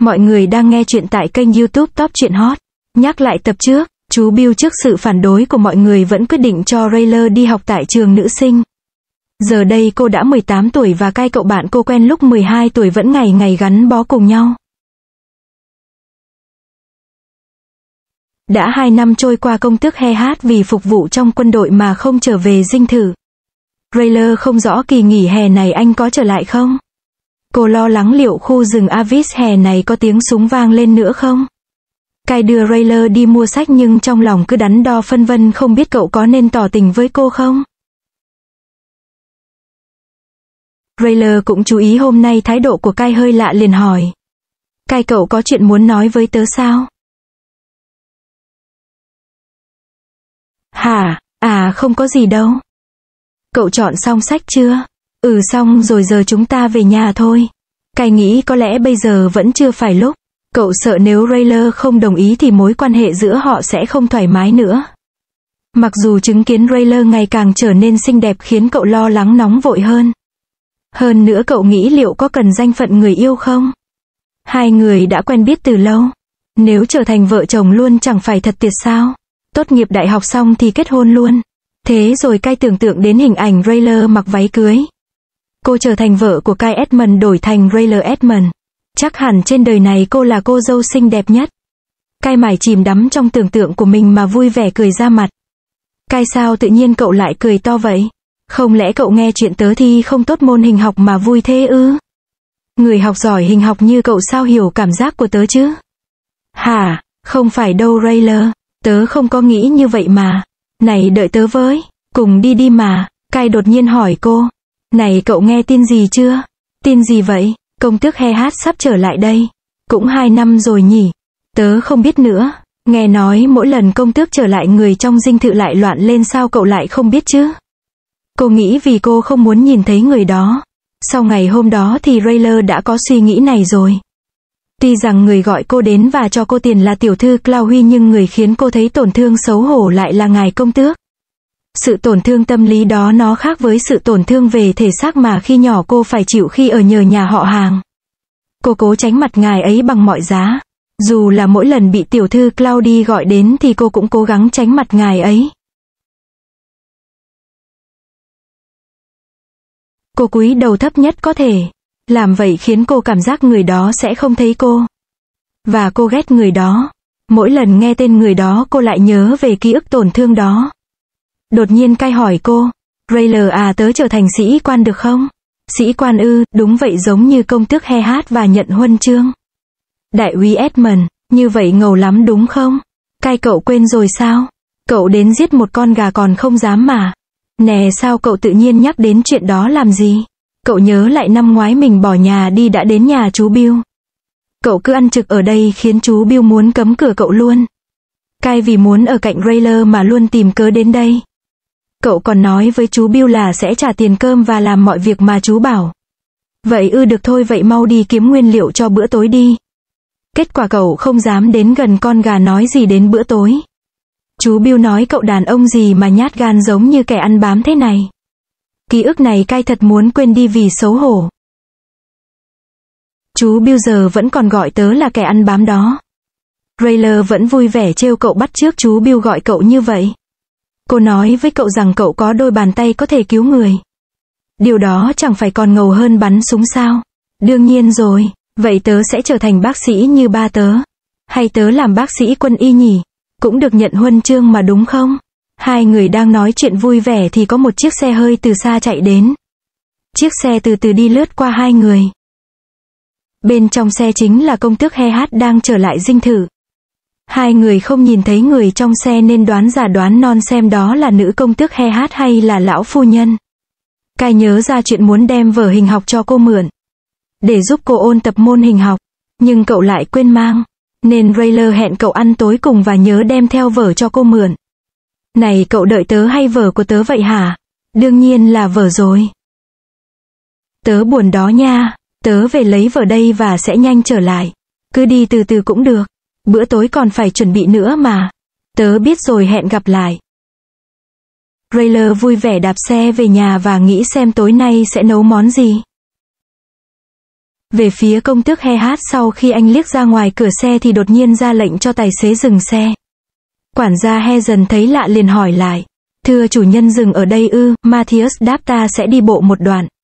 Mọi người đang nghe chuyện tại kênh youtube Top Chuyện Hot. Nhắc lại tập trước, chú Bill trước sự phản đối của mọi người vẫn quyết định cho Rayler đi học tại trường nữ sinh. Giờ đây cô đã 18 tuổi và cai cậu bạn cô quen lúc 12 tuổi vẫn ngày ngày gắn bó cùng nhau. Đã 2 năm trôi qua công tước he hát vì phục vụ trong quân đội mà không trở về dinh thử. Rayler không rõ kỳ nghỉ hè này anh có trở lại không? Cô lo lắng liệu khu rừng Avis hè này có tiếng súng vang lên nữa không? Cai đưa Rayler đi mua sách nhưng trong lòng cứ đắn đo phân vân không biết cậu có nên tỏ tình với cô không? Rayler cũng chú ý hôm nay thái độ của Cai hơi lạ liền hỏi. Cai cậu có chuyện muốn nói với tớ sao? Hả, à không có gì đâu. Cậu chọn xong sách chưa? Ừ xong rồi giờ chúng ta về nhà thôi. Cai nghĩ có lẽ bây giờ vẫn chưa phải lúc. Cậu sợ nếu Rayler không đồng ý thì mối quan hệ giữa họ sẽ không thoải mái nữa. Mặc dù chứng kiến Rayler ngày càng trở nên xinh đẹp khiến cậu lo lắng nóng vội hơn. Hơn nữa cậu nghĩ liệu có cần danh phận người yêu không? Hai người đã quen biết từ lâu. Nếu trở thành vợ chồng luôn chẳng phải thật tuyệt sao? Tốt nghiệp đại học xong thì kết hôn luôn. Thế rồi cai tưởng tượng đến hình ảnh Rayler mặc váy cưới. Cô trở thành vợ của Kai Edmond đổi thành Rayler Edmond. Chắc hẳn trên đời này cô là cô dâu xinh đẹp nhất. Kai mải chìm đắm trong tưởng tượng của mình mà vui vẻ cười ra mặt. Kai sao tự nhiên cậu lại cười to vậy? Không lẽ cậu nghe chuyện tớ thi không tốt môn hình học mà vui thế ư? Người học giỏi hình học như cậu sao hiểu cảm giác của tớ chứ? Hả, không phải đâu Rayler, tớ không có nghĩ như vậy mà. Này đợi tớ với, cùng đi đi mà, Kai đột nhiên hỏi cô. Này cậu nghe tin gì chưa? Tin gì vậy? Công tước he hát sắp trở lại đây. Cũng hai năm rồi nhỉ. Tớ không biết nữa. Nghe nói mỗi lần công tước trở lại người trong dinh thự lại loạn lên sao cậu lại không biết chứ? Cô nghĩ vì cô không muốn nhìn thấy người đó. Sau ngày hôm đó thì Rayler đã có suy nghĩ này rồi. Tuy rằng người gọi cô đến và cho cô tiền là tiểu thư Clau Huy nhưng người khiến cô thấy tổn thương xấu hổ lại là ngài công tước sự tổn thương tâm lý đó nó khác với sự tổn thương về thể xác mà khi nhỏ cô phải chịu khi ở nhờ nhà họ hàng. Cô cố tránh mặt ngài ấy bằng mọi giá. Dù là mỗi lần bị tiểu thư Claudi gọi đến thì cô cũng cố gắng tránh mặt ngài ấy. Cô cúi đầu thấp nhất có thể. Làm vậy khiến cô cảm giác người đó sẽ không thấy cô. Và cô ghét người đó. Mỗi lần nghe tên người đó cô lại nhớ về ký ức tổn thương đó. Đột nhiên cai hỏi cô, Rayler à tớ trở thành sĩ quan được không? Sĩ quan ư, đúng vậy giống như công tước he hát và nhận huân chương. Đại úy Edmund, như vậy ngầu lắm đúng không? Cai cậu quên rồi sao? Cậu đến giết một con gà còn không dám mà. Nè sao cậu tự nhiên nhắc đến chuyện đó làm gì? Cậu nhớ lại năm ngoái mình bỏ nhà đi đã đến nhà chú Bill. Cậu cứ ăn trực ở đây khiến chú Bill muốn cấm cửa cậu luôn. Cai vì muốn ở cạnh Rayler mà luôn tìm cớ đến đây. Cậu còn nói với chú Bill là sẽ trả tiền cơm và làm mọi việc mà chú bảo. Vậy ư được thôi vậy mau đi kiếm nguyên liệu cho bữa tối đi. Kết quả cậu không dám đến gần con gà nói gì đến bữa tối. Chú Bill nói cậu đàn ông gì mà nhát gan giống như kẻ ăn bám thế này. Ký ức này cay thật muốn quên đi vì xấu hổ. Chú Bill giờ vẫn còn gọi tớ là kẻ ăn bám đó. Rayler vẫn vui vẻ trêu cậu bắt trước chú Bill gọi cậu như vậy. Cô nói với cậu rằng cậu có đôi bàn tay có thể cứu người. Điều đó chẳng phải còn ngầu hơn bắn súng sao? Đương nhiên rồi, vậy tớ sẽ trở thành bác sĩ như ba tớ. Hay tớ làm bác sĩ quân y nhỉ? Cũng được nhận huân chương mà đúng không? Hai người đang nói chuyện vui vẻ thì có một chiếc xe hơi từ xa chạy đến. Chiếc xe từ từ đi lướt qua hai người. Bên trong xe chính là công tước He Hát đang trở lại dinh thự. Hai người không nhìn thấy người trong xe nên đoán giả đoán non xem đó là nữ công tước he hát hay là lão phu nhân. Cai nhớ ra chuyện muốn đem vở hình học cho cô mượn. Để giúp cô ôn tập môn hình học. Nhưng cậu lại quên mang. Nên Rayler hẹn cậu ăn tối cùng và nhớ đem theo vở cho cô mượn. Này cậu đợi tớ hay vở của tớ vậy hả? Đương nhiên là vở rồi. Tớ buồn đó nha. Tớ về lấy vở đây và sẽ nhanh trở lại. Cứ đi từ từ cũng được bữa tối còn phải chuẩn bị nữa mà. Tớ biết rồi hẹn gặp lại. Rayler vui vẻ đạp xe về nhà và nghĩ xem tối nay sẽ nấu món gì. Về phía công tước he hát sau khi anh liếc ra ngoài cửa xe thì đột nhiên ra lệnh cho tài xế dừng xe. Quản gia he dần thấy lạ liền hỏi lại. Thưa chủ nhân dừng ở đây ư, Matthias đáp ta sẽ đi bộ một đoạn.